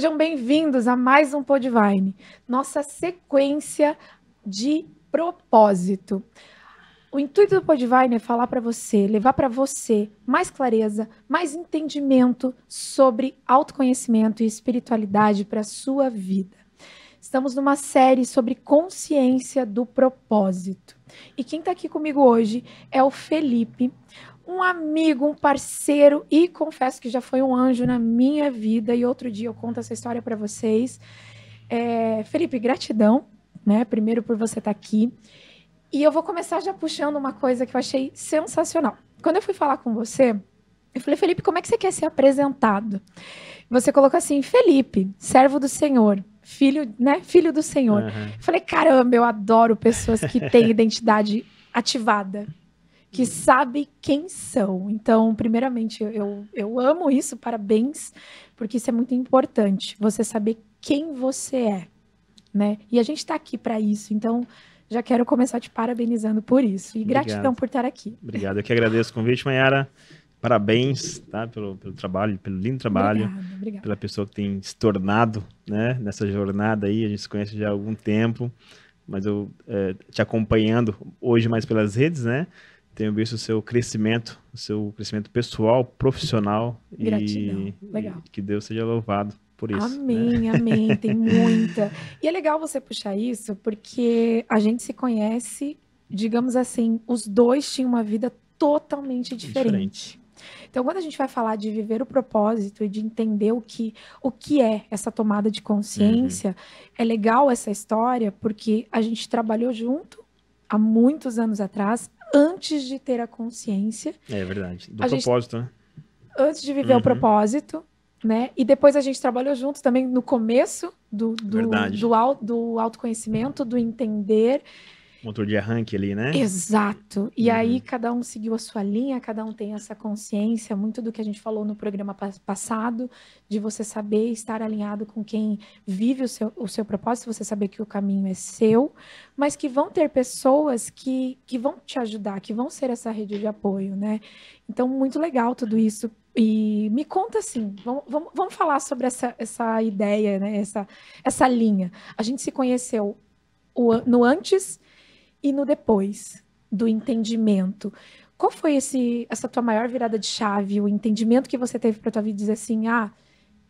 sejam bem-vindos a mais um Podvine, nossa sequência de propósito. O intuito do Podvine é falar para você, levar para você mais clareza, mais entendimento sobre autoconhecimento e espiritualidade para a sua vida. Estamos numa série sobre consciência do propósito. E quem está aqui comigo hoje é o Felipe um amigo, um parceiro e confesso que já foi um anjo na minha vida. E outro dia eu conto essa história para vocês. É, Felipe, gratidão, né? Primeiro por você estar tá aqui. E eu vou começar já puxando uma coisa que eu achei sensacional. Quando eu fui falar com você, eu falei, Felipe, como é que você quer ser apresentado? Você colocou assim, Felipe, servo do Senhor, filho, né? Filho do Senhor. Uhum. Eu falei, caramba, eu adoro pessoas que têm identidade ativada, que uhum. sabe quem são. Então, primeiramente, eu, eu amo isso, parabéns, porque isso é muito importante, você saber quem você é, né? E a gente está aqui para isso, então já quero começar te parabenizando por isso e Obrigado. gratidão por estar aqui. Obrigado, eu que agradeço o convite, Mayara. Parabéns, tá, pelo, pelo trabalho, pelo lindo trabalho, obrigada, obrigada. pela pessoa que tem se tornado, né, nessa jornada aí, a gente se conhece já há algum tempo, mas eu é, te acompanhando hoje mais pelas redes, né, tenho visto o seu crescimento, o seu crescimento pessoal, profissional. Gratidão. E, legal. E que Deus seja louvado por isso. Né? Amém, né? amém. Tem muita. E é legal você puxar isso, porque a gente se conhece, digamos assim, os dois tinham uma vida totalmente diferente. diferente. Então, quando a gente vai falar de viver o propósito e de entender o que, o que é essa tomada de consciência, uhum. é legal essa história porque a gente trabalhou junto há muitos anos atrás antes de ter a consciência. É verdade. Do a propósito, gente, né? Antes de viver uhum. o propósito, né? E depois a gente trabalhou junto também no começo do, do, do, do autoconhecimento, do entender motor de arranque ali, né? Exato. E uhum. aí cada um seguiu a sua linha, cada um tem essa consciência, muito do que a gente falou no programa passado, de você saber estar alinhado com quem vive o seu, o seu propósito, você saber que o caminho é seu, mas que vão ter pessoas que, que vão te ajudar, que vão ser essa rede de apoio, né? Então, muito legal tudo isso. E me conta assim, vamos, vamos, vamos falar sobre essa, essa ideia, né? Essa, essa linha. A gente se conheceu no antes e no depois do entendimento. Qual foi esse, essa tua maior virada de chave, o entendimento que você teve para tua vida dizer assim, ah,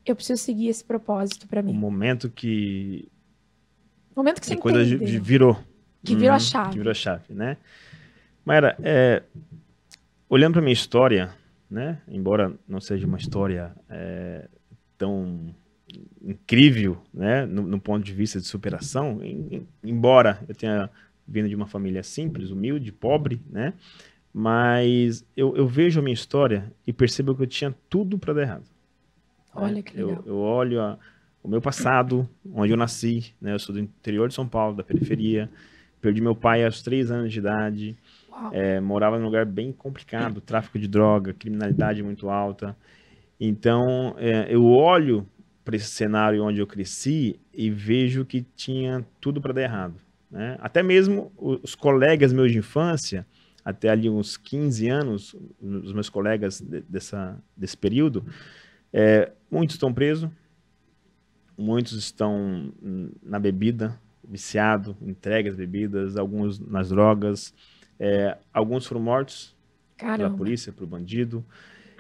eu preciso seguir esse propósito para mim? O momento que o momento que você coisa entende, virou que virou a uhum, chave, que virou a chave, né? Maíra, é, olhando para minha história, né? Embora não seja uma história é, tão incrível, né? No, no, ponto de vista de superação, em, embora eu tenha vindo de uma família simples, humilde, pobre, né? Mas eu, eu vejo a minha história e percebo que eu tinha tudo para dar errado. Olha né? que legal. Eu, eu olho a, o meu passado, onde eu nasci, né? Eu sou do interior de São Paulo, da periferia. Perdi meu pai aos três anos de idade. É, morava num lugar bem complicado, tráfico de droga, criminalidade muito alta. Então, é, eu olho para esse cenário onde eu cresci e vejo que tinha tudo para dar errado. Né? Até mesmo os colegas meus de infância, até ali uns 15 anos, os meus colegas de, dessa, desse período, é, muitos estão presos, muitos estão na bebida, viciado, entregues bebidas, alguns nas drogas, é, alguns foram mortos Caramba. pela polícia, o bandido.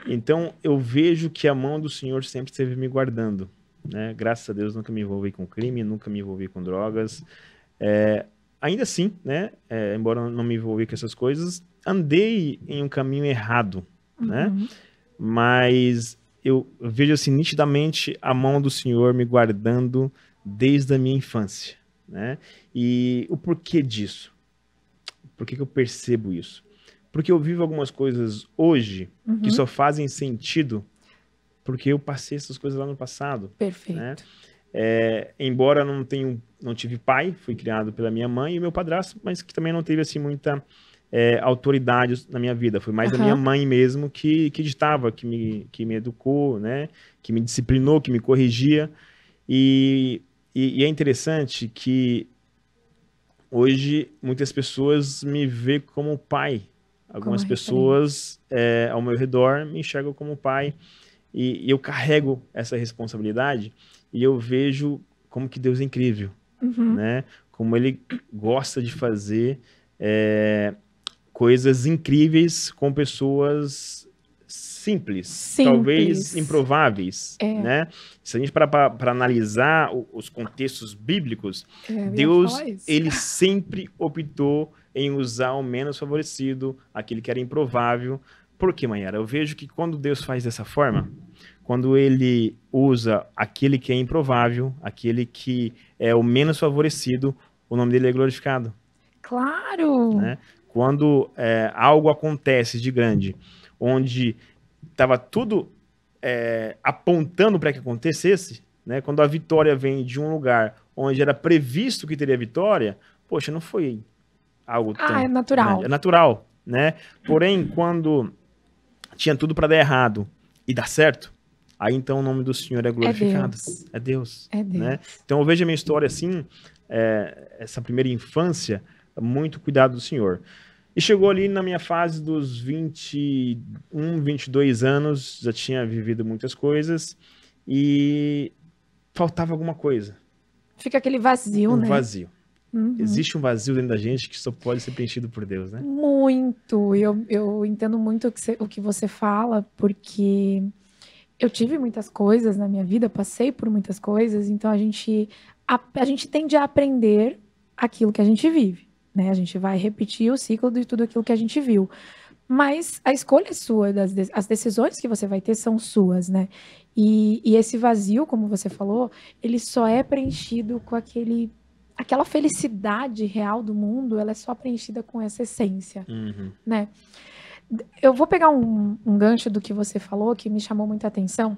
Então eu vejo que a mão do Senhor sempre esteve me guardando. Né? Graças a Deus nunca me envolvi com crime, nunca me envolvi com drogas. É, ainda assim, né, é, embora não me envolvi com essas coisas, andei em um caminho errado, né? uhum. né? Mas eu vejo assim nitidamente a mão do Senhor me guardando desde a minha infância, né? E o porquê disso? Por que, que eu percebo isso? Porque eu vivo algumas coisas hoje uhum. que só fazem sentido porque eu passei essas coisas lá no passado. Né? Perfeito. Né? É, embora não tenha um não tive pai, fui criado pela minha mãe e meu padrasto, mas que também não teve assim muita é, autoridade na minha vida. Foi mais uhum. a minha mãe mesmo que, que ditava, que me, que me educou, né? Que me disciplinou, que me corrigia. E, e, e é interessante que hoje muitas pessoas me vê como pai. Algumas como pessoas é, ao meu redor me enxergam como pai. E, e eu carrego essa responsabilidade e eu vejo como que Deus é incrível uhum. né? Como ele gosta de fazer é, coisas incríveis com pessoas simples, simples. talvez improváveis, é. né? Se a gente para analisar os contextos bíblicos, é, Deus ele sempre optou em usar o menos favorecido, aquele que era improvável. Por quê, Mayara? Eu vejo que quando Deus faz dessa forma, quando ele usa aquele que é improvável, aquele que é o menos favorecido, o nome dele é glorificado. Claro! Né? Quando é, algo acontece de grande, onde estava tudo é, apontando para que acontecesse, né? quando a vitória vem de um lugar onde era previsto que teria vitória, poxa, não foi algo ah, tão... Ah, é natural. É natural, né? Porém, quando tinha tudo para dar errado e dar certo, Aí então o nome do Senhor é, é glorificado. É Deus. É Deus, é né? Deus. Né? Então eu vejo a minha história assim, é, essa primeira infância, muito cuidado do Senhor. E chegou ali na minha fase dos 21, 22 anos, já tinha vivido muitas coisas e faltava alguma coisa. Fica aquele vazio, um né? Vazio. Uhum. Existe um vazio dentro da gente que só pode ser preenchido por Deus, né? Muito. Eu, eu entendo muito o que, você, o que você fala, porque eu tive muitas coisas na minha vida, passei por muitas coisas, então a gente a, a, gente tende a aprender aquilo que a gente vive, né? A gente vai repetir o ciclo de tudo aquilo que a gente viu. Mas a escolha é sua, das, as decisões que você vai ter são suas, né? E, e esse vazio, como você falou, ele só é preenchido com aquele aquela felicidade real do mundo, ela é só preenchida com essa essência, uhum. né? Eu vou pegar um, um gancho do que você falou, que me chamou muita atenção.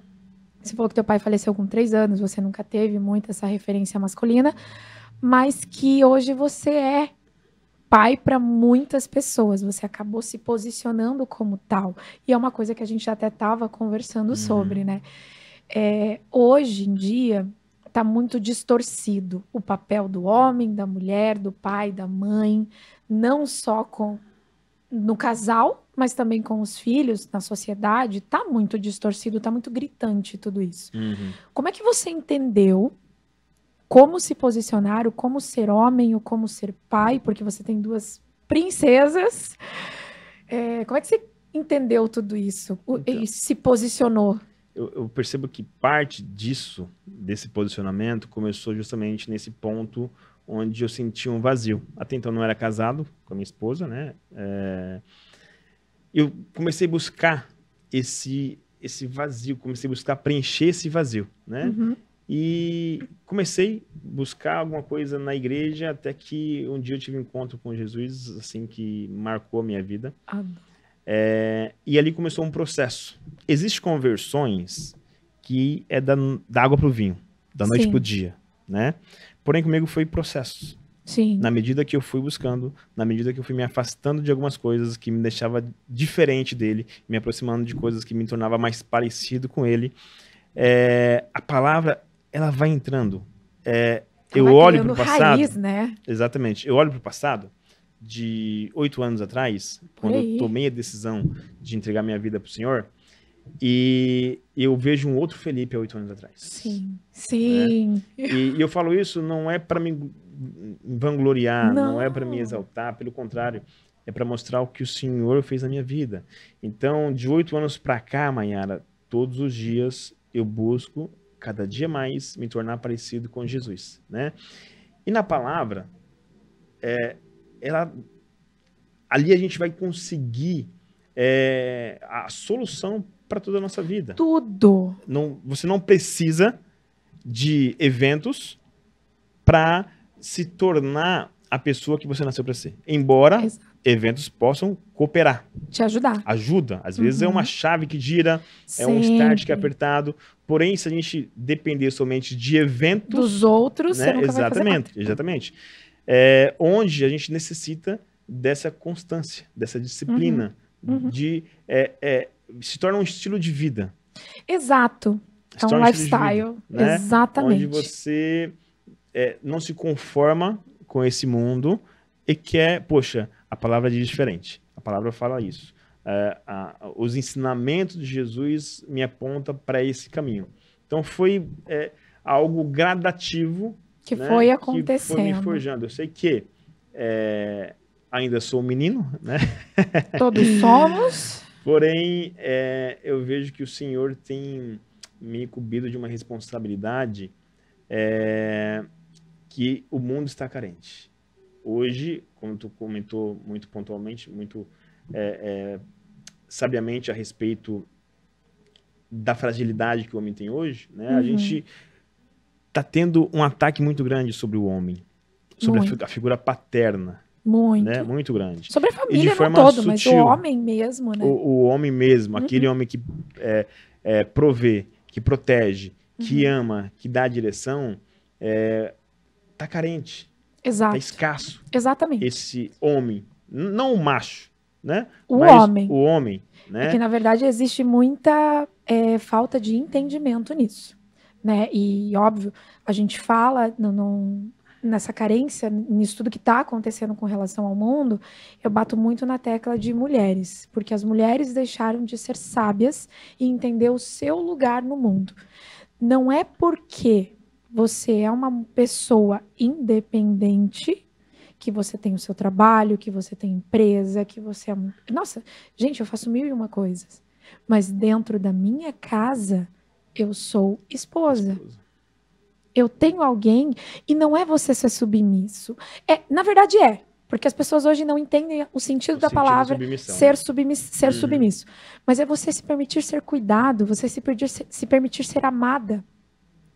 Você falou que teu pai faleceu com três anos, você nunca teve muito essa referência masculina, mas que hoje você é pai para muitas pessoas. Você acabou se posicionando como tal. E é uma coisa que a gente até estava conversando uhum. sobre, né? É, hoje em dia está muito distorcido o papel do homem, da mulher, do pai, da mãe, não só com no casal, mas também com os filhos, na sociedade, tá muito distorcido, tá muito gritante tudo isso. Uhum. Como é que você entendeu como se posicionar, o como ser homem, o como ser pai, porque você tem duas princesas. É, como é que você entendeu tudo isso então, e se posicionou? Eu, eu percebo que parte disso, desse posicionamento, começou justamente nesse ponto onde eu senti um vazio. Até então não era casado com a minha esposa, né? É... Eu comecei a buscar esse esse vazio, comecei a buscar preencher esse vazio, né? Uhum. E comecei a buscar alguma coisa na igreja até que um dia eu tive um encontro com Jesus, assim que marcou a minha vida. Ah. É... e ali começou um processo. Existem conversões que é da, da água para o vinho, da noite para o dia, né? Porém, comigo foi processos. Sim. Na medida que eu fui buscando, na medida que eu fui me afastando de algumas coisas que me deixava diferente dele, me aproximando de coisas que me tornava mais parecido com ele, é, a palavra ela vai entrando. É, eu olho para o passado. Raiz, né? Exatamente. Eu olho para o passado de oito anos atrás, quando eu tomei a decisão de entregar minha vida para o Senhor. E eu vejo um outro Felipe há oito anos atrás. Sim, né? sim. Né? E, e, eu falo isso não é para me vangloriar, não, é não é para me exaltar, pelo contrário, é para mostrar o que o Senhor fez na minha vida. Então, de oito anos para cá, Mayara, todos os dias eu busco cada dia mais me tornar parecido com Jesus, né? E na palavra, é, ela, ali a gente vai conseguir é, a solução para toda a nossa vida. Tudo. Não, você não precisa de eventos para se tornar a pessoa que você nasceu para ser. Embora Exato. eventos possam cooperar. Te ajudar. Ajuda. Às uhum. vezes uhum. é uma chave que gira, Sempre. é um start que é apertado. Porém, se a gente depender somente de eventos. Dos outros, né? você nunca Exatamente, exatamente. É, onde a gente necessita dessa constância, dessa disciplina, uhum. Uhum. de é, é, se torna um estilo de vida. Exato. Se é um, um lifestyle. Vida, né? Exatamente. Onde você é, não se conforma com esse mundo e quer, poxa, a palavra diz diferente. A palavra fala isso. É, a, os ensinamentos de Jesus me apontam para esse caminho. Então foi é, algo gradativo que né? foi acontecendo. Que foi me forjando. Eu sei que é, ainda sou um menino, né? Todos somos. Porém, é, eu vejo que o Senhor tem me incumbido de uma responsabilidade é, que o mundo está carente. Hoje, como tu comentou muito pontualmente, muito é, é sabiamente a respeito da fragilidade que o homem tem hoje, né? Uhum. A gente está tendo um ataque muito grande sobre o homem, sobre a, a figura paterna, muito. Né? Muito grande. Sobre a família forma todo, sutil, mas o homem mesmo, né? O, o homem mesmo, uhum. aquele homem que é, é, provê, que protege, que uhum. ama, que dá a direção, é, tá carente. Tá Exato. Tá escasso. Exatamente. Esse homem, não o macho, né? O mas homem. O homem, né? Porque, é na verdade, existe muita é, falta de entendimento nisso. Né? E óbvio, a gente fala, não, não nessa carência, nisso tudo que está acontecendo com relação ao mundo, eu bato muito na tecla de mulheres, porque as mulheres deixaram de ser sábias e entender o seu lugar no mundo. Não é porque você é uma pessoa independente que você tem o seu trabalho, que você tem empresa, que você é. Nossa, gente, eu faço mil e uma coisas. Mas dentro da minha casa, eu sou esposa. esposa eu tenho alguém e não é você ser submisso. É, na verdade é, porque as pessoas hoje não entendem o sentido o da palavra submissão. ser, né? submiss, ser uhum. submisso. Mas é você se permitir ser cuidado, você se, se permitir ser amada.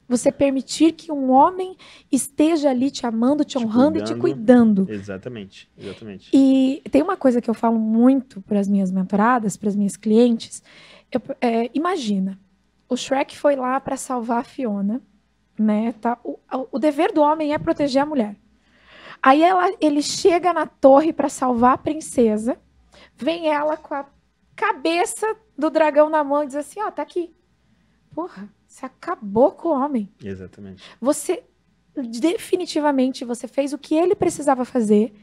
Você permitir que um homem esteja ali te amando, te, te honrando cuidando. e te cuidando. Exatamente, exatamente. E tem uma coisa que eu falo muito para as minhas mentoradas, para as minhas clientes. Eu, é, imagina, o Shrek foi lá para salvar a Fiona né? Tá, o, o dever do homem é proteger a mulher. Aí ela, ele chega na torre para salvar a princesa. Vem ela com a cabeça do dragão na mão e diz assim: Ó, tá aqui. Porra, você acabou com o homem. Exatamente. Você definitivamente você fez o que ele precisava fazer.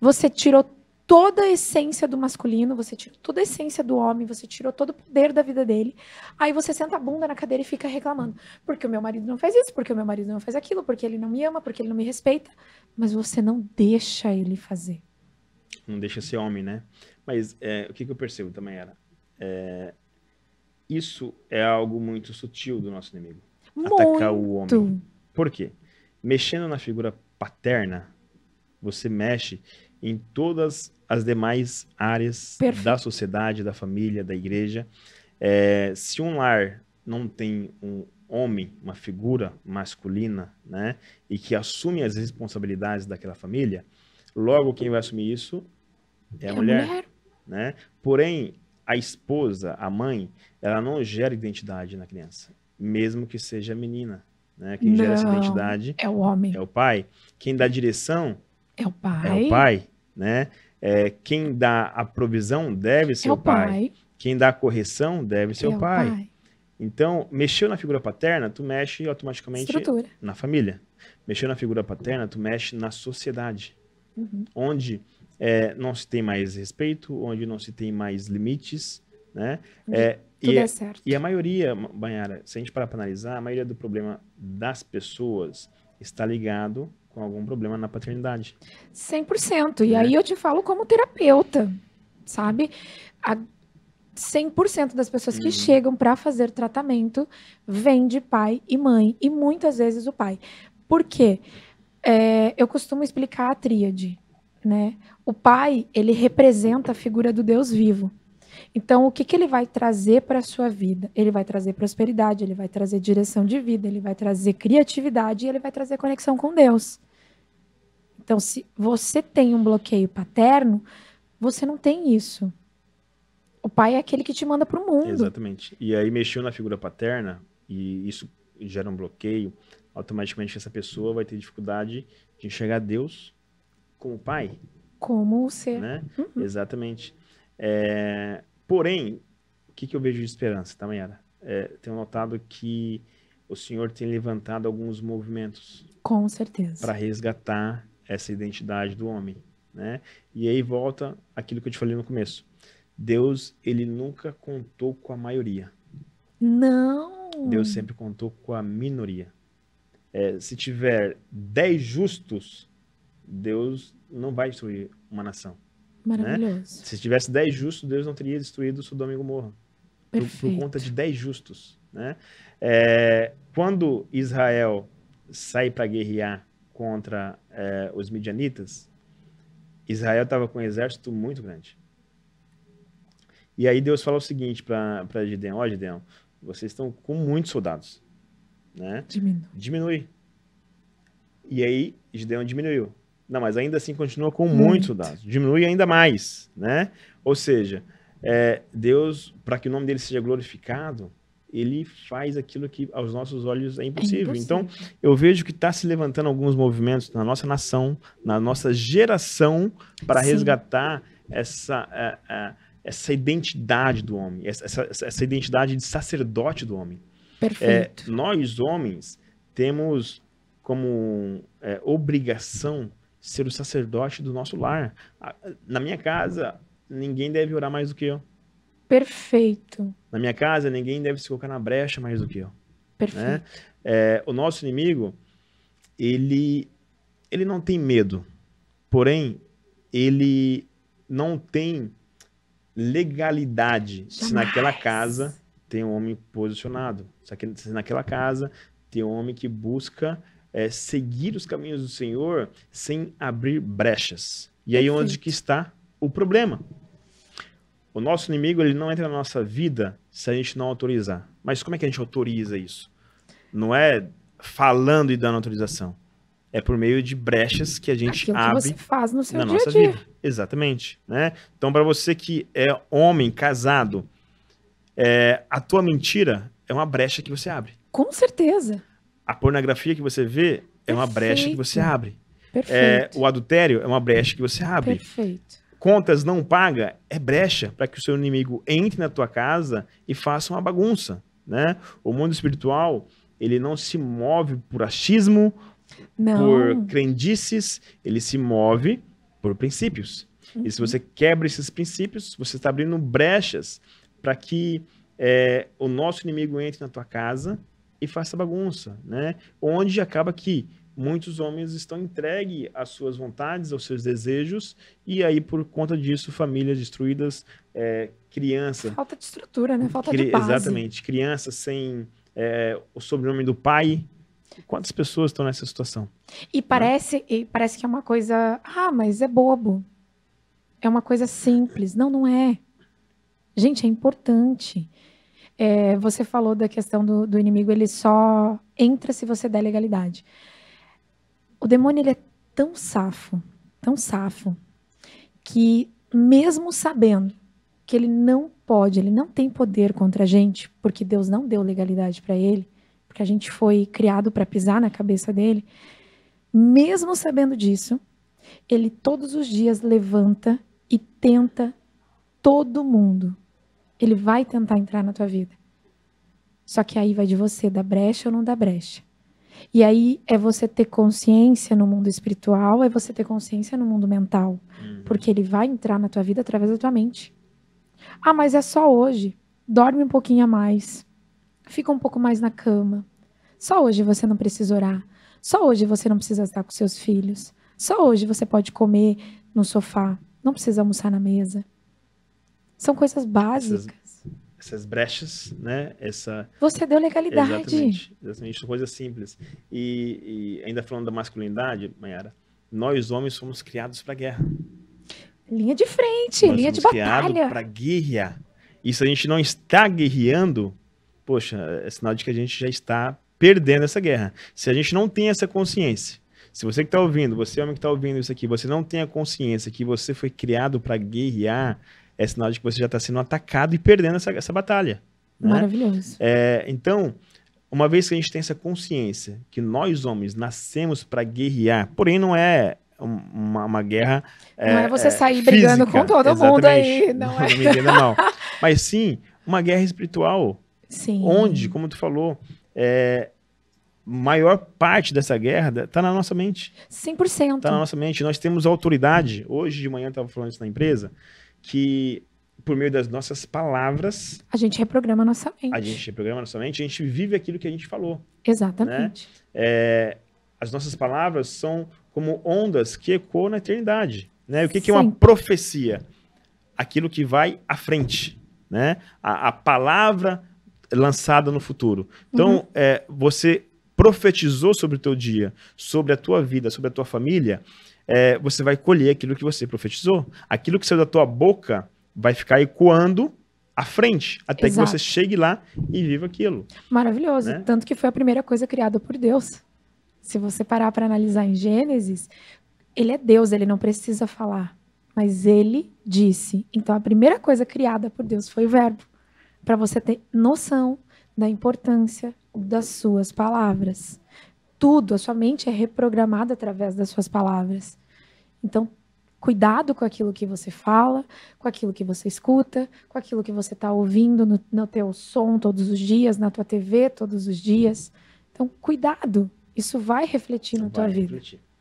Você tirou toda a essência do masculino, você tirou toda a essência do homem, você tirou todo o poder da vida dele. Aí você senta a bunda na cadeira e fica reclamando. Porque o meu marido não faz isso, porque o meu marido não faz aquilo, porque ele não me ama, porque ele não me respeita. Mas você não deixa ele fazer. Não deixa ser homem, né? Mas é, o que, que, eu percebo também era. É, isso é algo muito sutil do nosso inimigo. Muito. Atacar o homem. Por quê? Mexendo na figura paterna, você mexe em todas as demais áreas Perfeito. da sociedade, da família, da igreja. É, se um lar não tem um homem, uma figura masculina, né, e que assume as responsabilidades daquela família, logo quem vai assumir isso é a, é mulher, mulher, né? Porém, a esposa, a mãe, ela não gera identidade na criança, mesmo que seja menina, né? Quem não, gera essa identidade é o homem, é o pai. Quem dá direção é o pai. É o pai né? É, quem dá a provisão deve ser é o pai. pai. Quem dá a correção deve é ser o pai. Então, mexeu na figura paterna, tu mexe automaticamente Estrutura. na família. Mexeu na figura paterna, tu mexe na sociedade. Uhum. Onde é, não se tem mais respeito, onde não se tem mais limites, né? É, e, é, é certo. e a maioria, Banhara, se a gente parar para analisar, a maioria do problema das pessoas está ligado com algum problema na paternidade. 100%. E é. aí eu te falo como terapeuta, sabe? A 100% das pessoas que uhum. chegam para fazer tratamento vêm de pai e mãe, e muitas vezes o pai. Por quê? É, eu costumo explicar a tríade, né? O pai, ele representa a figura do Deus vivo. Então, o que, que ele vai trazer para a sua vida? Ele vai trazer prosperidade, ele vai trazer direção de vida, ele vai trazer criatividade e ele vai trazer conexão com Deus. Então, se você tem um bloqueio paterno, você não tem isso. O pai é aquele que te manda para o mundo. Exatamente. E aí mexeu na figura paterna e isso gera um bloqueio. Automaticamente essa pessoa vai ter dificuldade de enxergar Deus como pai. Como o ser. Né? Uhum. Exatamente. É, Porém, o que, que eu vejo de esperança, também É, tenho notado que o senhor tem levantado alguns movimentos. Com certeza. Para resgatar essa identidade do homem, né? E aí volta aquilo que eu te falei no começo. Deus, ele nunca contou com a maioria. Não. Deus sempre contou com a minoria. É, se tiver dez justos, Deus não vai destruir uma nação. Né? Maravilhoso. Né? Se tivesse 10 justos, Deus não teria destruído o Sodoma e Gomorra. Por, por, conta de 10 justos. Né? É, quando Israel sai para guerrear contra é, os midianitas, Israel estava com um exército muito grande. E aí Deus fala o seguinte para Gideão: Ó, oh, Gideão, vocês estão com muitos soldados. Né? Diminui. Diminui. E aí Gideão diminuiu. Não, mas ainda assim continua com muitos muito dados. Diminui ainda mais, né? Ou seja, é, Deus, para que o nome dele seja glorificado, ele faz aquilo que aos nossos olhos é impossível. É impossível. Então, eu vejo que está se levantando alguns movimentos na nossa nação, na nossa geração, para resgatar essa, é, é, essa identidade do homem, essa, essa, essa, identidade de sacerdote do homem. Perfeito. É, nós, homens, temos como é, obrigação ser o sacerdote do nosso lar. Na minha casa, ninguém deve orar mais do que eu. Perfeito. Na minha casa, ninguém deve se colocar na brecha mais do que eu. Né? Perfeito. Né? É, o nosso inimigo, ele, ele não tem medo, porém, ele não tem legalidade Jamais. se naquela casa tem um homem posicionado, se naquela casa tem um homem que busca é, seguir os caminhos do Senhor sem abrir brechas. E aí é Perfeito. onde que está o problema? O nosso inimigo ele não entra na nossa vida se a gente não autorizar. Mas como é que a gente autoriza isso? Não é falando e dando autorização. É por meio de brechas que a gente Aquilo abre que você faz no seu na dia nossa dia. vida. Exatamente, né? Então para você que é homem casado, é, a tua mentira é uma brecha que você abre. Com certeza a pornografia que você vê é Perfeito. uma brecha que você abre. É, o adultério é uma brecha que você abre. Perfeito. Contas não paga é brecha para que o seu inimigo entre na tua casa e faça uma bagunça, né? O mundo espiritual, ele não se move por achismo, não. por crendices, ele se move por princípios. Uhum. E se uhum. você quebra esses princípios, você está abrindo brechas para que é, o nosso inimigo entre na tua casa e faça bagunça, né? Onde acaba que muitos homens estão entregues às suas vontades, aos seus desejos, e aí por conta disso, famílias destruídas, é, criança... Falta de estrutura, né? Falta de base. Exatamente, criança sem é, o sobrenome do pai, Quantas pessoas estão nessa situação? E né? parece, e parece que é uma coisa, ah, mas é bobo. É uma coisa simples. Não, não é. Gente, é importante. É, você falou da questão do, do, inimigo, ele só entra se você der legalidade. O demônio ele é tão safo, tão safo, que mesmo sabendo que ele não pode, ele não tem poder contra a gente, porque Deus não deu legalidade para ele, porque a gente foi criado para pisar na cabeça dele, mesmo sabendo disso, ele todos os dias levanta e tenta todo mundo ele vai tentar entrar na tua vida. Só que aí vai de você, dá brecha ou não dá brecha. E aí é você ter consciência no mundo espiritual, é você ter consciência no mundo mental. Uhum. Porque ele vai entrar na tua vida através da tua mente. Ah, mas é só hoje. Dorme um pouquinho a mais. Fica um pouco mais na cama. Só hoje você não precisa orar. Só hoje você não precisa estar com seus filhos. Só hoje você pode comer no sofá. Não precisa almoçar na mesa. São coisas básicas. Essas, essas brechas, né? Essa. Você deu legalidade. Exatamente. Exatamente. São é coisas simples. E, e ainda falando da masculinidade, Mayara, nós homens somos criados para guerra. Linha de frente, nós linha de batalha. Para guerra. E se a gente não está guerreando, poxa, é sinal de que a gente já está perdendo essa guerra. Se a gente não tem essa consciência, se você que está ouvindo, você homem que está ouvindo isso aqui, você não tem a consciência que você foi criado para guerrear, é sinal de que você já está sendo atacado e perdendo essa, essa batalha. Né? Maravilhoso. É, então, uma vez que a gente tem essa consciência que nós homens nascemos para guerrear, porém não é uma, uma guerra. É, não é, é você sair física, brigando com todo mundo aí, não, não é? não. Mas sim uma guerra espiritual. Sim. Onde, como tu falou, é, maior parte dessa guerra está na nossa mente. 100%. Está na nossa mente. Nós temos autoridade. Hoje de manhã eu estava falando isso na empresa, que por meio das nossas palavras. A gente reprograma nossa mente. A gente reprograma nossa mente, a gente vive aquilo que a gente falou. Né? Exatamente. Né? É, as nossas palavras são como ondas que ecoam na eternidade. Né? O que, que é uma profecia? Aquilo que vai à frente. Né? A, a palavra lançada no futuro. Então, uhum. é, você profetizou sobre o teu dia, sobre a tua vida, sobre a tua família, é, você vai colher aquilo que você profetizou. Aquilo que saiu da tua boca vai ficar ecoando à frente, até Exato. que você chegue lá e viva aquilo. Maravilhoso. Né? Tanto que foi a primeira coisa criada por Deus. Se você parar para analisar em Gênesis, ele é Deus, ele não precisa falar. Mas ele disse. Então a primeira coisa criada por Deus foi o verbo. Para você ter noção da importância das suas palavras tudo, a sua mente é reprogramada através das suas palavras. Então, cuidado com aquilo que você fala, com aquilo que você escuta, com aquilo que você está ouvindo no, no teu som todos os dias, na tua TV todos os dias. Então, cuidado, isso vai refletir na vai tua vida.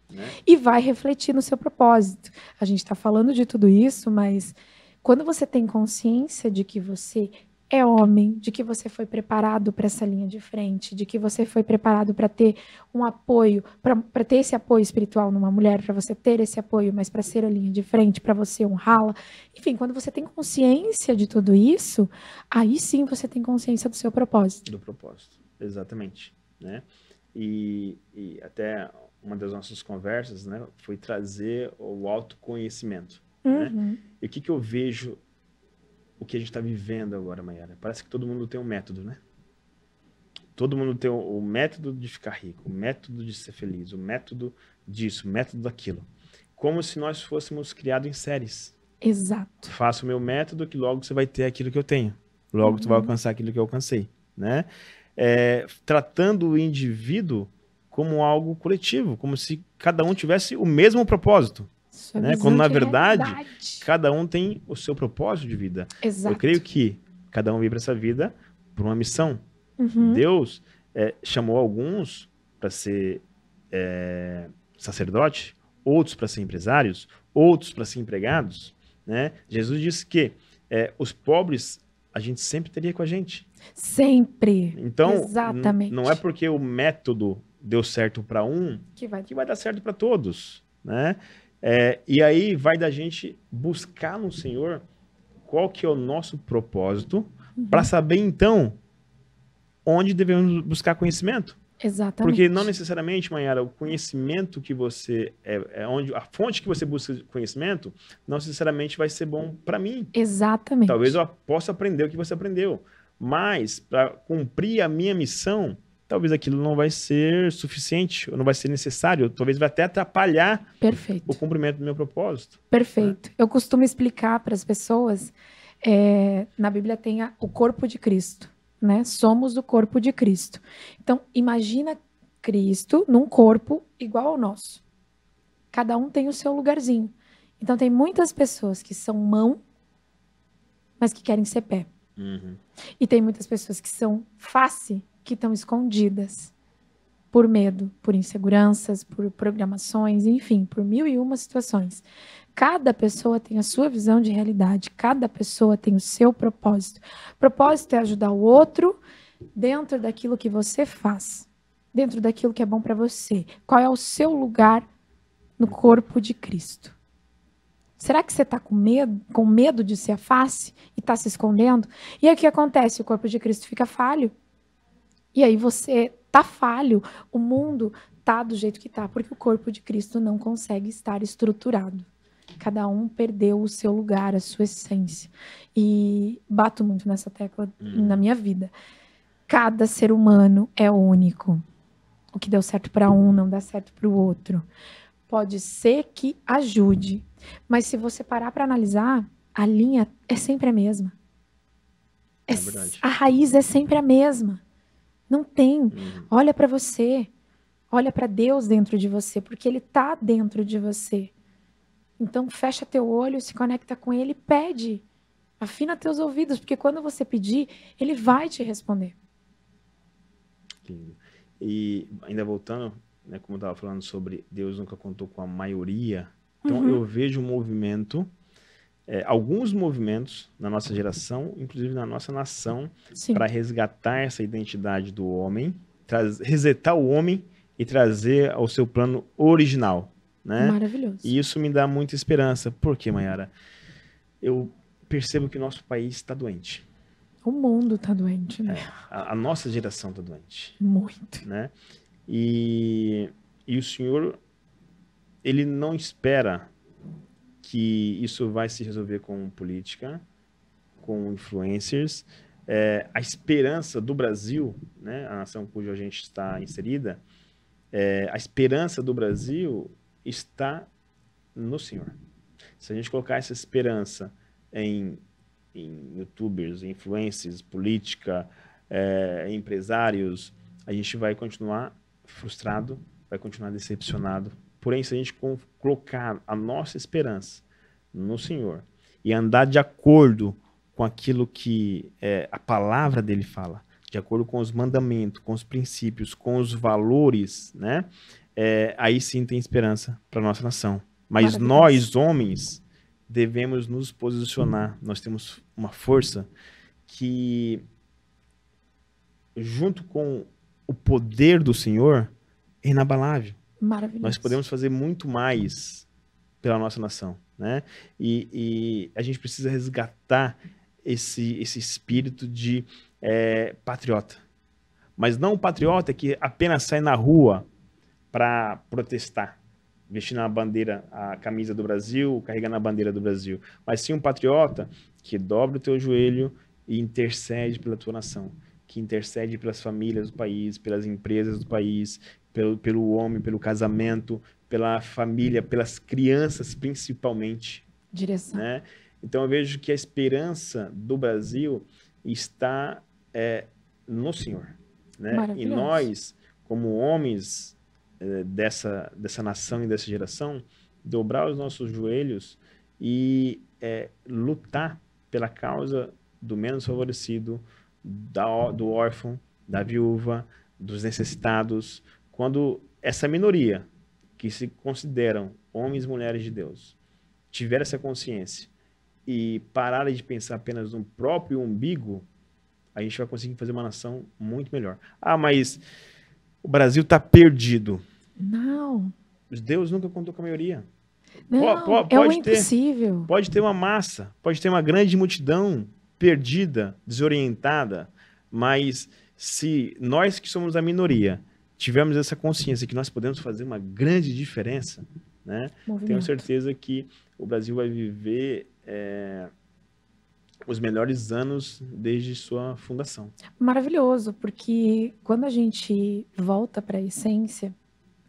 né? E vai refletir no seu propósito. A gente está falando de tudo isso, mas quando você tem consciência de que você é homem, de que você foi preparado para essa linha de frente, de que você foi preparado para ter um apoio, para ter esse apoio espiritual numa mulher, para você ter esse apoio, mas para ser a linha de frente, para você honrá-la. Enfim, quando você tem consciência de tudo isso, aí sim você tem consciência do seu propósito. Do propósito, exatamente. Né? E, e até uma das nossas conversas né, foi trazer o autoconhecimento. Né? Uhum. Né? E o que, que eu vejo o que a gente está vivendo agora, Mayara. Parece que todo mundo tem um método, né? Todo mundo tem o, método de ficar rico, o método de ser feliz, o método disso, o método daquilo. Como se nós fôssemos criados em séries. Exato. Faça o meu método que logo você vai ter aquilo que eu tenho. Logo uhum. tu vai alcançar aquilo que eu alcancei, né? É, tratando o indivíduo como algo coletivo, como se cada um tivesse o mesmo propósito. Né? Quando na verdade, cada um tem o seu propósito de vida. Exato. Eu creio que cada um veio para essa vida por uma missão. Uhum. Deus é, chamou alguns para ser é, sacerdote, outros para ser empresários, outros para ser empregados. Né? Jesus disse que é, os pobres a gente sempre teria com a gente. Sempre. Então, Exatamente. não é porque o método deu certo para um que vai. que vai dar certo para todos, né? É, e aí vai da gente buscar no Senhor qual que é o nosso propósito uhum. para saber então onde devemos buscar conhecimento. Exatamente. Porque não necessariamente, Mayara, o conhecimento que você é, é, onde a fonte que você busca conhecimento não necessariamente vai ser bom para mim. Exatamente. Talvez eu possa aprender o que você aprendeu, mas para cumprir a minha missão, talvez aquilo não vai ser suficiente, ou não vai ser necessário, talvez vai até atrapalhar Perfeito. o cumprimento do meu propósito. Perfeito. Né? Eu costumo explicar para as pessoas, é, na Bíblia tem a, o corpo de Cristo, né? Somos do corpo de Cristo. Então, imagina Cristo num corpo igual ao nosso. Cada um tem o seu lugarzinho. Então, tem muitas pessoas que são mão, mas que querem ser pé. Uhum. E tem muitas pessoas que são face, que estão escondidas por medo, por inseguranças, por programações, enfim, por mil e uma situações. Cada pessoa tem a sua visão de realidade, cada pessoa tem o seu propósito. Propósito é ajudar o outro dentro daquilo que você faz, dentro daquilo que é bom para você. Qual é o seu lugar no corpo de Cristo? Será que você está com medo, com medo de ser a face e está se escondendo? E aí o que acontece? O corpo de Cristo fica falho. E aí você tá falho, o mundo tá do jeito que tá, porque o corpo de Cristo não consegue estar estruturado. Cada um perdeu o seu lugar, a sua essência. E bato muito nessa tecla hum. na minha vida. Cada ser humano é único. O que deu certo para um não dá certo para o outro. Pode ser que ajude, mas se você parar para analisar, a linha é sempre a mesma. É, é a raiz é sempre a mesma. Não tem. Uhum. Olha para você. Olha para Deus dentro de você, porque ele está dentro de você. Então fecha teu olho, se conecta com ele, pede. Afina teus ouvidos, porque quando você pedir, ele vai te responder. Lindo. E ainda voltando, né, como eu tava falando sobre Deus nunca contou com a maioria, então uhum. eu vejo um movimento é, alguns movimentos na nossa geração, inclusive na nossa nação, para resgatar essa identidade do homem, resetar o homem e trazer ao seu plano original. Né? Maravilhoso. E isso me dá muita esperança. Por quê, Mayara? Eu percebo que o nosso país está doente. O mundo está doente, né? É, a, a, nossa geração está doente. Muito. Né? E, e o senhor, ele não espera que isso vai se resolver com política, com influencers. É, a esperança do Brasil, né, a nação cuja a gente está inserida, é, a esperança do Brasil está no Senhor. Se a gente colocar essa esperança em, em youtubers, influencers, política, é, empresários, a gente vai continuar frustrado, vai continuar decepcionado, Porém, se a gente colocar a nossa esperança no Senhor e andar de acordo com aquilo que é, a palavra dele fala, de acordo com os mandamentos, com os princípios, com os valores, né? É, aí sim tem esperança para nossa nação. Mas Maravilha. nós, homens, devemos nos posicionar. Nós temos uma força que, junto com o poder do Senhor, é inabalável. Maravilhoso. Nós podemos fazer muito mais pela nossa nação, né? E, e a gente precisa resgatar esse, esse espírito de é, patriota. Mas não um patriota que apenas sai na rua para protestar, vestindo a bandeira, a camisa do Brasil, carregando a bandeira do Brasil. Mas sim um patriota que dobra o teu joelho e intercede pela tua nação, que intercede pelas famílias do país, pelas empresas do país, pelo, pelo homem, pelo casamento, pela família, pelas crianças principalmente. Direção. Né? Então eu vejo que a esperança do Brasil está é, no Senhor. Né? E nós, como homens é, dessa, dessa nação e dessa geração, dobrar os nossos joelhos e é, lutar pela causa do menos favorecido, da, do órfão, da viúva, dos necessitados, quando essa minoria que se consideram homens e mulheres de Deus tiver essa consciência e pararem de pensar apenas no próprio umbigo, a gente vai conseguir fazer uma nação muito melhor. Ah, mas o Brasil está perdido. Não. Deus nunca contou com a maioria. Não, é pode, é pode impossível. pode ter uma massa, pode ter uma grande multidão perdida, desorientada, mas se nós que somos a minoria tivermos essa consciência que nós podemos fazer uma grande diferença, né? Tenho certeza que o Brasil vai viver é, os melhores anos desde sua fundação. Maravilhoso, porque quando a gente volta para a essência,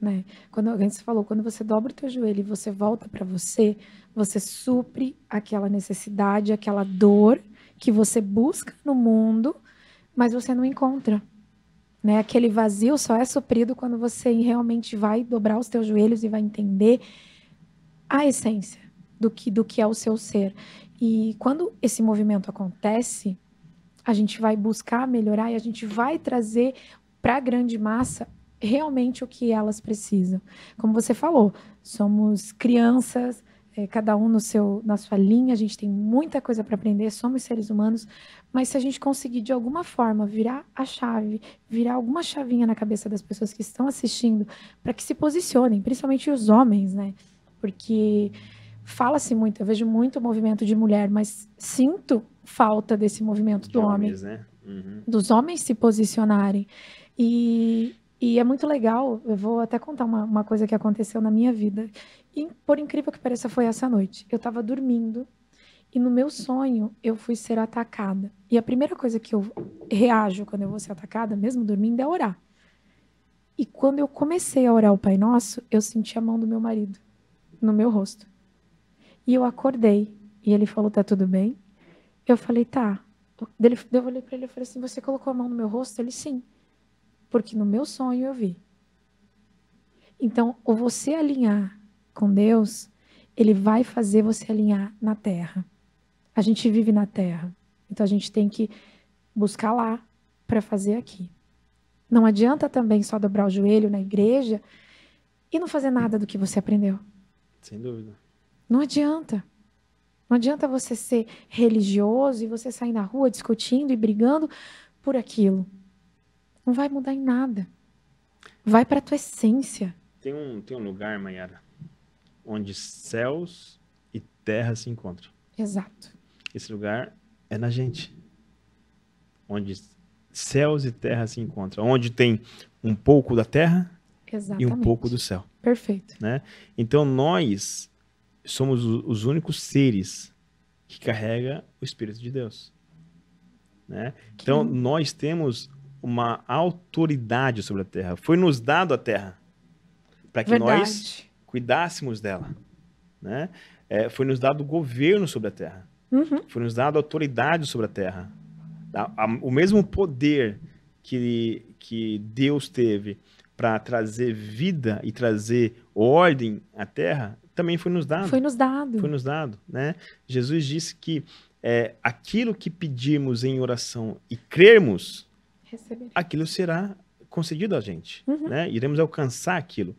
né? Quando alguém se falou, quando você dobra o teu joelho e você volta para você, você supre aquela necessidade, aquela dor que você busca no mundo, mas você não encontra. Né? Aquele vazio só é suprido quando você realmente vai dobrar os teus joelhos e vai entender a essência do que, do que é o seu ser. E quando esse movimento acontece, a gente vai buscar melhorar e a gente vai trazer para a grande massa realmente o que elas precisam. Como você falou, somos crianças, é, cada um no seu, na sua linha, a gente tem muita coisa para aprender, somos seres humanos, mas se a gente conseguir de alguma forma virar a chave, virar alguma chavinha na cabeça das pessoas que estão assistindo, para que se posicionem, principalmente os homens, né? Porque fala-se muito, eu vejo muito movimento de mulher, mas sinto falta desse movimento de do homens, homem, né? uhum. dos homens se posicionarem. E, e é muito legal, eu vou até contar uma, uma coisa que aconteceu na minha vida. E por incrível que pareça, foi essa noite. Eu tava dormindo e no meu sonho eu fui ser atacada. E a primeira coisa que eu reajo quando eu vou ser atacada, mesmo dormindo, é orar. E quando eu comecei a orar o Pai Nosso, eu senti a mão do meu marido no meu rosto. E eu acordei e ele falou: "Tá tudo bem?" Eu falei: "Tá". Dele, eu olhei para ele e falei assim: "Você colocou a mão no meu rosto?" Ele: "Sim". Porque no meu sonho eu vi. Então, ou você alinhar com Deus, ele vai fazer você alinhar na terra. A gente vive na terra, então a gente tem que buscar lá para fazer aqui. Não adianta também só dobrar o joelho na igreja e não fazer nada do que você aprendeu. Sem dúvida. Não adianta. Não adianta você ser religioso e você sair na rua discutindo e brigando por aquilo. Não vai mudar em nada. Vai para a tua essência. Tem um, tem um lugar, Mayara, onde céus e terra se encontram. Exato. Esse lugar é na gente. Onde céus e terra se encontram. Onde tem um pouco da terra Exatamente. e um pouco do céu. Perfeito. Né? Então nós somos os únicos seres que carrega o Espírito de Deus. Né? Que... Então nós temos uma autoridade sobre a terra. Foi nos dado a terra para que Verdade. nós cuidássemos dela. Né? É, foi nos dado governo sobre a terra. Uhum. Foi nos dado autoridade sobre a terra. A, a, o mesmo poder que, que Deus teve para trazer vida e trazer ordem à terra também foi nos dado. Foi nos dado. Foi nos dado, né? Jesus disse que é, aquilo que pedimos em oração e crermos, Receber. aquilo será concedido a gente, uhum. né? Iremos alcançar aquilo.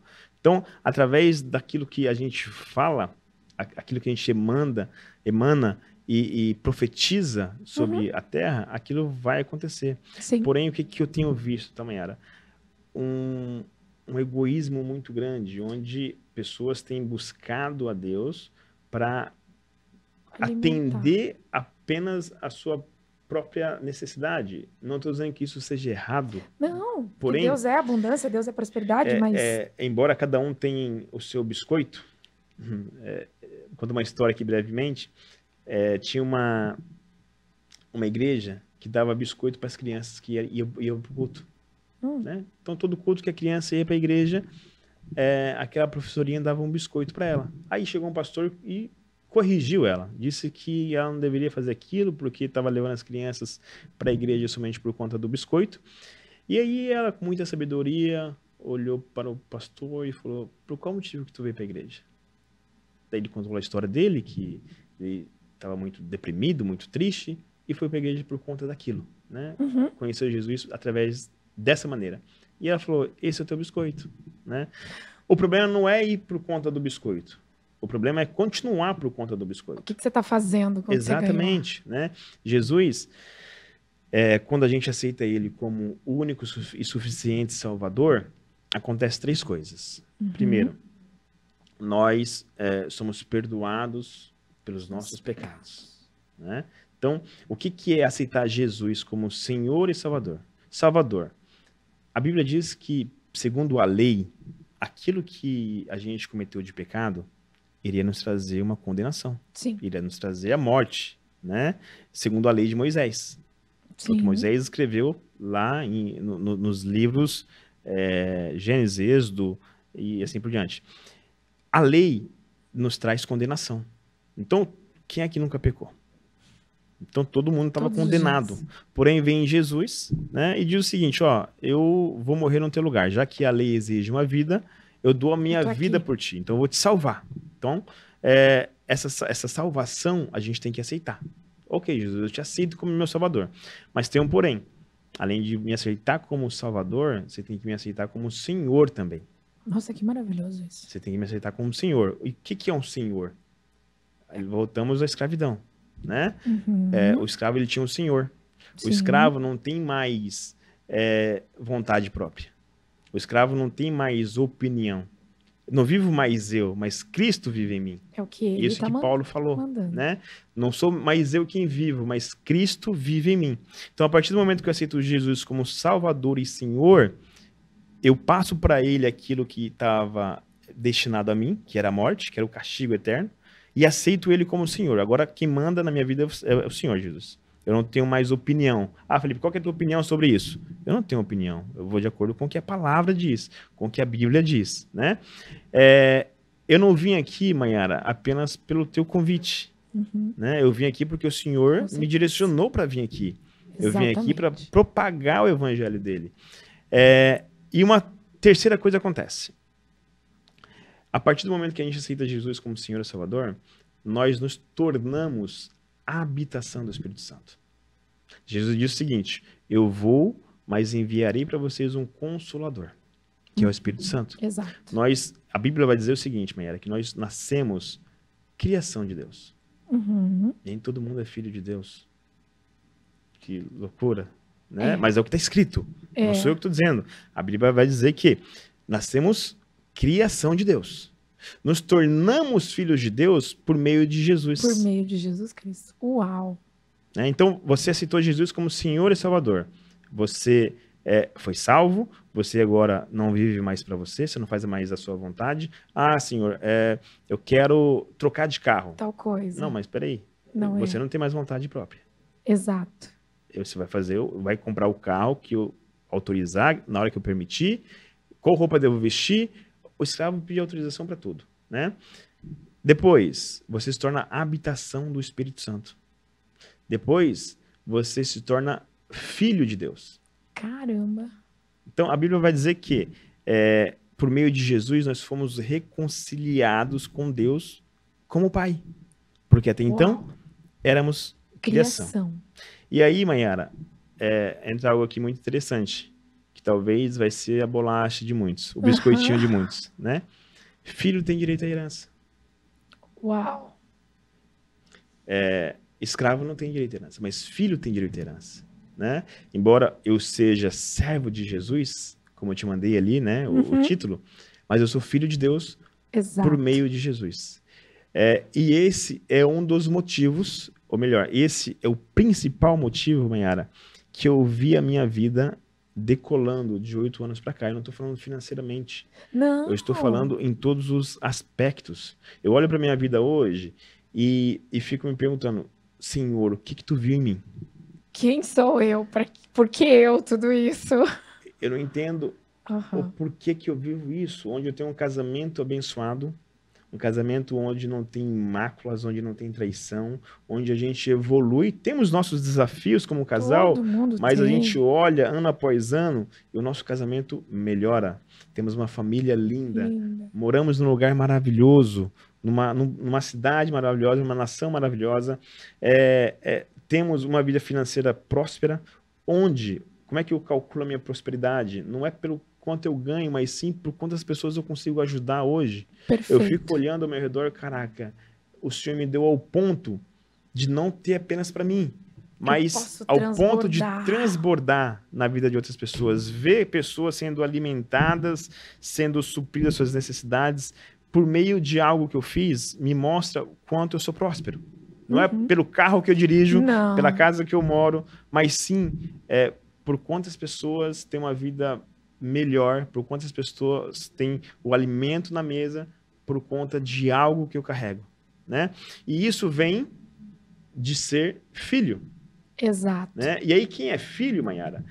Então, através daquilo que a gente fala, aquilo que a gente emanda, emana e, e profetiza sobre uhum. a terra, aquilo vai acontecer. Sim. Porém, o que, que eu tenho visto, também Um, um egoísmo muito grande, onde pessoas têm buscado a Deus para atender apenas a sua própria necessidade. Não estou dizendo que isso seja errado. Não, porém Deus é abundância, Deus é prosperidade, é, mas... É, embora cada um tenha o seu biscoito, hum, é, conto uma história aqui brevemente, é, tinha uma, uma igreja que dava biscoito para as crianças que iam, iam para o culto. Hum. Né? Então, todo culto que a criança ia para a igreja, é, aquela professorinha dava um biscoito para ela. Aí chegou um pastor e corrigiu ela, disse que ela não deveria fazer aquilo porque estava levando as crianças para a igreja somente por conta do biscoito. E aí ela, com muita sabedoria, olhou para o pastor e falou: Por qual motivo que tu veio para a igreja? Daí ele contou a história dele, que ele estava muito deprimido, muito triste, e foi para a igreja por conta daquilo. Né? Uhum. Conheceu Jesus através dessa maneira. E ela falou: Esse é o teu biscoito. Né? O problema não é ir por conta do biscoito. O problema é continuar por conta do biscoito. O que, que você está fazendo? Exatamente, né? Jesus, é, quando a gente aceita Ele como único e suficiente Salvador, acontece três coisas. Uhum. Primeiro, nós é, somos perdoados pelos nossos pecados, né? Então, o que, que é aceitar Jesus como Senhor e Salvador? Salvador. A Bíblia diz que, segundo a lei, aquilo que a gente cometeu de pecado iria nos trazer uma condenação. Sim. Iria nos trazer a morte, né? Segundo a lei de Moisés. Sim. Que Moisés escreveu lá em, no, nos livros é, Gênesis, Êxodo e assim por diante. A lei nos traz condenação. Então, quem é que nunca pecou? Então todo mundo estava condenado. Porém vem Jesus, né, e diz o seguinte, ó, eu vou morrer no teu lugar, já que a lei exige uma vida, eu dou a minha vida por ti, então eu vou te salvar. Então, é, essa, essa salvação a gente tem que aceitar. Ok, Jesus, eu te aceito como meu salvador. Mas tem um porém. Além de me aceitar como salvador, você tem que me aceitar como senhor também. Nossa, que maravilhoso isso. Você tem que me aceitar como senhor. E o que, que é um senhor? Aí voltamos à escravidão, né? Uhum. É, o escravo, ele tinha um senhor. Sim. O escravo não tem mais é, vontade própria. O escravo não tem mais opinião. Não vivo mais eu, mas Cristo vive em mim. É o que ele Isso tá que mandando, Paulo falou, mandando. né? Não sou mais eu quem vivo, mas Cristo vive em mim. Então, a partir do momento que eu aceito Jesus como Salvador e Senhor, eu passo para ele aquilo que estava destinado a mim, que era a morte, que era o castigo eterno, e aceito ele como Senhor. Agora, quem manda na minha vida é o é Senhor Jesus. Eu não tenho mais opinião. Ah, Felipe, qual é a tua opinião sobre isso? Eu não tenho opinião. Eu vou de acordo com o que a palavra diz, com o que a Bíblia diz, né? É, eu não vim aqui, Mayara, apenas pelo teu convite. Uhum. Né? Eu vim aqui porque o Senhor me direcionou para vir aqui. Exatamente. Eu vim aqui para propagar o evangelho dele. É, e uma terceira coisa acontece. A partir do momento que a gente aceita Jesus como Senhor e Salvador, nós nos tornamos a habitação do Espírito Santo. Jesus diz o seguinte: Eu vou, mas enviarei para vocês um consolador, que é o Espírito uhum. Santo. Exato. Nós, a Bíblia vai dizer o seguinte, Mayara, que nós nascemos criação de Deus. Uhum. Nem todo mundo é filho de Deus. Que loucura, né? É. Mas é o que está escrito. É. Não sou eu que estou dizendo. A Bíblia vai dizer que nascemos criação de Deus. Nos tornamos filhos de Deus por meio de Jesus. Por meio de Jesus Cristo. Uau! É, então, você aceitou Jesus como Senhor e Salvador. Você é, foi salvo, você agora não vive mais para você, você não faz mais a sua vontade. Ah, Senhor, é, eu quero trocar de carro. Tal coisa. Não, mas peraí. Não é. você não tem mais vontade própria. Exato. Você vai fazer, vai comprar o carro que eu autorizar, na hora que eu permitir, qual roupa devo vestir, o escravo pedia autorização para tudo, né? Depois, você se torna habitação do Espírito Santo. Depois, você se torna filho de Deus. Caramba! Então, a Bíblia vai dizer que, é, por meio de Jesus, nós fomos reconciliados com Deus como Pai. Porque até então, Uau. então, éramos criação. criação. E aí, Mayara, é, entra algo aqui muito interessante que talvez vai ser a bolacha de muitos, o biscoitinho de muitos, né? Filho tem direito à herança. Uau! É, escravo não tem direito à herança, mas filho tem direito à herança, né? Embora eu seja servo de Jesus, como eu te mandei ali, né, o, uhum. o título, mas eu sou filho de Deus Exato. por meio de Jesus. É, e esse é um dos motivos, ou melhor, esse é o principal motivo, Mayara, que eu vi a minha vida decolando de oito anos para cá. Eu não estou falando financeiramente. Não. Eu estou falando em todos os aspectos. Eu olho para minha vida hoje e, e fico me perguntando, Senhor, o que que tu viu em mim? Quem sou eu? Pra, por que eu tudo isso? Eu não entendo uhum. o porquê que eu vivo isso, onde eu tenho um casamento abençoado, um casamento onde não tem máculas, onde não tem traição, onde a gente evolui. Temos nossos desafios como casal, mas tem. a gente olha ano após ano e o nosso casamento melhora. Temos uma família linda, linda. moramos num lugar maravilhoso, numa, numa cidade maravilhosa, numa nação maravilhosa. É, é, temos uma vida financeira próspera, onde. Como é que eu calculo a minha prosperidade? Não é pelo quanto eu ganho, mas sim por quantas pessoas eu consigo ajudar hoje. Perfeito. Eu fico olhando ao meu redor, caraca, o Senhor me deu ao ponto de não ter apenas para mim, mas ao ponto de transbordar na vida de outras pessoas, ver pessoas sendo alimentadas, sendo supridas suas necessidades por meio de algo que eu fiz, me mostra o quanto eu sou próspero. Não é uhum. é pelo carro que eu dirijo, não. pela casa que eu moro, mas sim é, por quantas pessoas têm uma vida melhor, por quantas pessoas têm o alimento na mesa, por conta de algo que eu carrego, né? E isso vem de ser filho. Exato. Né? E aí quem é filho, Mayara,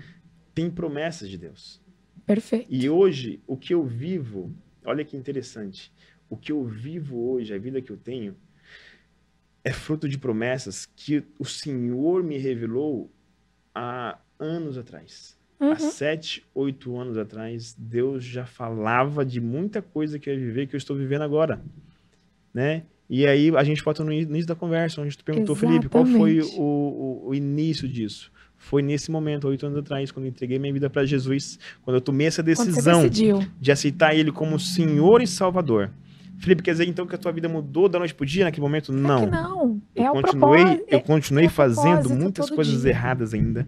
tem promessas de Deus. Perfeito. E hoje o que eu vivo, olha que interessante, o que eu vivo hoje, a vida que eu tenho, é fruto de promessas que o Senhor me revelou há anos atrás. Uhum. Há sete, oito anos atrás, Deus já falava de muita coisa que eu ia viver, que eu estou vivendo agora, né? E aí a gente volta no início da conversa, onde tu perguntou, Exatamente. Felipe, qual foi o, o, o, início disso? Foi nesse momento, oito anos atrás, quando eu entreguei minha vida para Jesus, quando eu tomei essa decisão de aceitar Ele como Senhor e Salvador. Felipe, quer dizer então que a tua vida mudou da noite pro dia naquele momento? Não. É não. Eu é continuei, eu é continuei é fazendo muitas coisas dia. erradas ainda,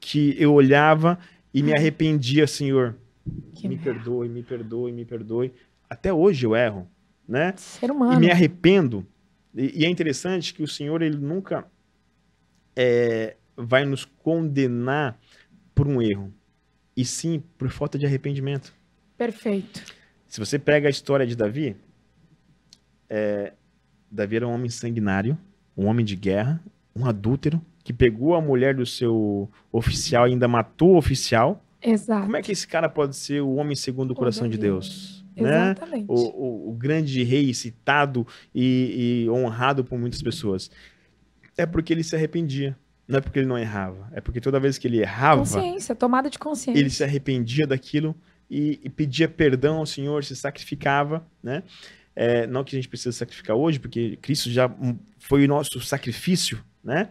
que eu olhava e me arrependia, Senhor. Que me perdoe, me perdoe, me perdoe. Até hoje eu erro, né? Ser humano. E me arrependo. E, e é interessante que o Senhor, ele nunca é, vai nos condenar por um erro, e sim por falta de arrependimento. Perfeito. Se você pega a história de Davi, é, Davi era um homem sanguinário, um homem de guerra, um adúltero, que pegou a mulher do seu oficial e ainda matou o oficial. Exato. Como é que esse cara pode ser o homem segundo o coração de Deus? Né? Exatamente. O, o, o, grande rei citado e, e honrado por muitas pessoas. É porque ele se arrependia. Não é porque ele não errava. É porque toda vez que ele errava. Consciência, tomada de consciência. Ele se arrependia daquilo e, e pedia perdão ao Senhor, se sacrificava, né? É, não que a gente precise sacrificar hoje, porque Cristo já foi o nosso sacrifício, né?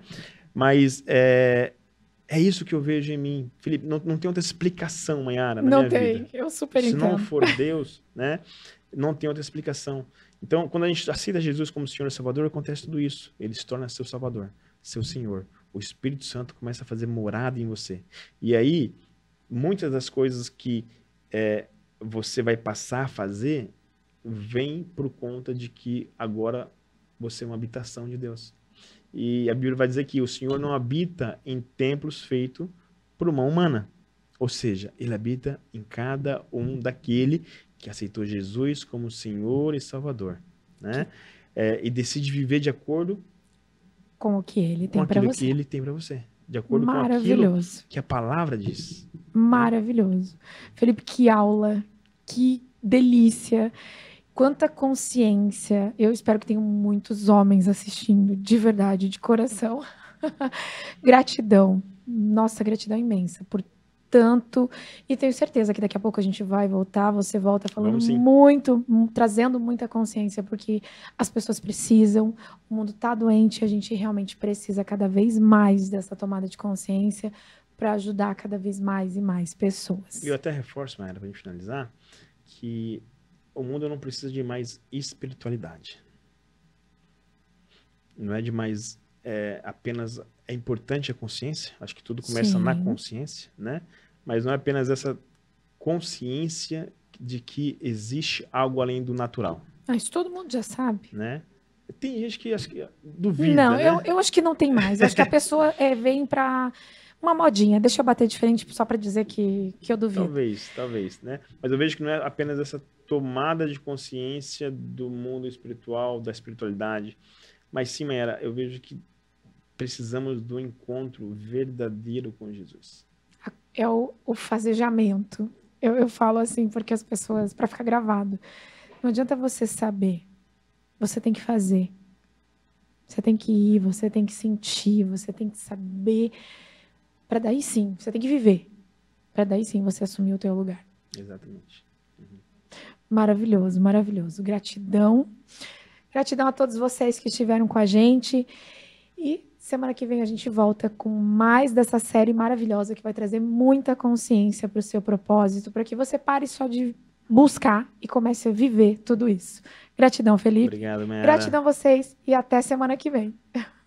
Mas é, é isso que eu vejo em mim. Felipe, não, não tem outra explicação, Mayara, na não minha tem. vida. Não tem, eu super entendo. Se não for Deus, né? Não tem outra explicação. Então, quando a gente aceita Jesus como Senhor e Salvador, acontece tudo isso. Ele se torna seu Salvador, seu Senhor. O Espírito Santo começa a fazer morada em você. E aí, muitas das coisas que é, você vai passar a fazer, vem por conta de que agora você é uma habitação de Deus. E a Bíblia vai dizer que o Senhor não habita em templos feitos por mão humana. Ou seja, ele habita em cada um daquele que aceitou Jesus como Senhor e Salvador, né? É, e decide viver de acordo com o que ele tem para você. que ele tem você, de acordo com aquilo que a palavra diz. Maravilhoso. Felipe, que aula, que delícia quanta consciência. Eu espero que tenham muitos homens assistindo, de verdade, de coração. gratidão, nossa gratidão imensa por tanto. E tenho certeza que daqui a pouco a gente vai voltar, você volta falando muito, hum, trazendo muita consciência, porque as pessoas precisam, o mundo está doente, a gente realmente precisa cada vez mais dessa tomada de consciência para ajudar cada vez mais e mais pessoas. E eu até reforço, Mayra, para a gente finalizar, que o mundo não precisa de mais espiritualidade. Não é de mais é, apenas. É importante a consciência, acho que tudo começa Sim. na consciência, né? Mas não é apenas essa consciência de que existe algo além do natural. Ah, isso todo mundo já sabe. Né? Tem gente que, acho que duvida. Não, né? eu, eu acho que não tem mais. Eu acho que a pessoa é, vem para uma modinha. Deixa eu bater de frente só para dizer que, que eu duvido. Talvez, talvez, né? Mas eu vejo que não é apenas essa tomada de consciência do mundo espiritual, da espiritualidade, mas sim, Mayara, eu vejo que precisamos do encontro verdadeiro com Jesus. É o, o fazejamento. Eu, eu falo assim porque as pessoas, para ficar gravado, não adianta você saber, você tem que fazer. Você tem que ir, você tem que sentir, você tem que saber para daí sim, você tem que viver. Para daí sim você assumir o teu lugar. Exatamente. Uhum. Maravilhoso, maravilhoso. Gratidão. Gratidão a todos vocês que estiveram com a gente. E semana que vem a gente volta com mais dessa série maravilhosa que vai trazer muita consciência para o seu propósito, para que você pare só de buscar e comece a viver tudo isso. Gratidão, Felipe. Obrigado, Mayara. Gratidão a vocês e até semana que vem.